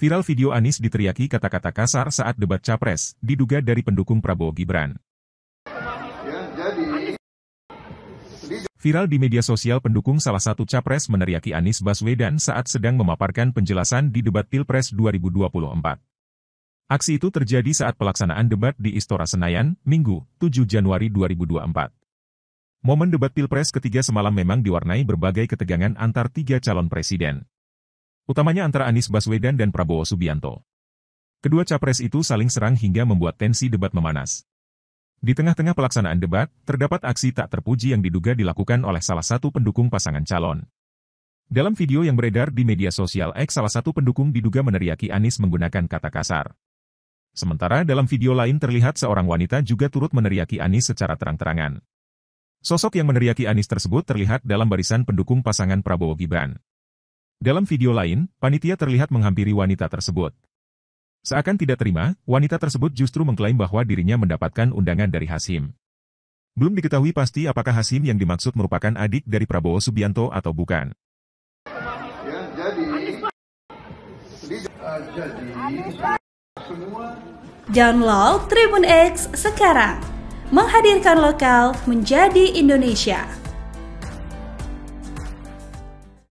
Viral video Anis diteriaki kata-kata kasar saat debat capres, diduga dari pendukung Prabowo Gibran. Ya, Viral di media sosial pendukung salah satu capres meneriaki Anis Baswedan saat sedang memaparkan penjelasan di debat Pilpres 2024. Aksi itu terjadi saat pelaksanaan debat di Istora Senayan, Minggu, 7 Januari 2024. Momen debat Pilpres ketiga semalam memang diwarnai berbagai ketegangan antar tiga calon presiden utamanya antara Anies Baswedan dan Prabowo Subianto. Kedua capres itu saling serang hingga membuat tensi debat memanas. Di tengah-tengah pelaksanaan debat, terdapat aksi tak terpuji yang diduga dilakukan oleh salah satu pendukung pasangan calon. Dalam video yang beredar di media sosial X, salah satu pendukung diduga meneriaki Anies menggunakan kata kasar. Sementara dalam video lain terlihat seorang wanita juga turut meneriaki Anies secara terang-terangan. Sosok yang meneriaki Anies tersebut terlihat dalam barisan pendukung pasangan Prabowo Gibran. Dalam video lain, panitia terlihat menghampiri wanita tersebut. Seakan tidak terima, wanita tersebut justru mengklaim bahwa dirinya mendapatkan undangan dari Hasim. Belum diketahui pasti apakah Hasim yang dimaksud merupakan adik dari Prabowo Subianto atau bukan. Ya, jadi, ah, jadi, semua... Download Tribun X sekarang. Menghadirkan lokal menjadi Indonesia.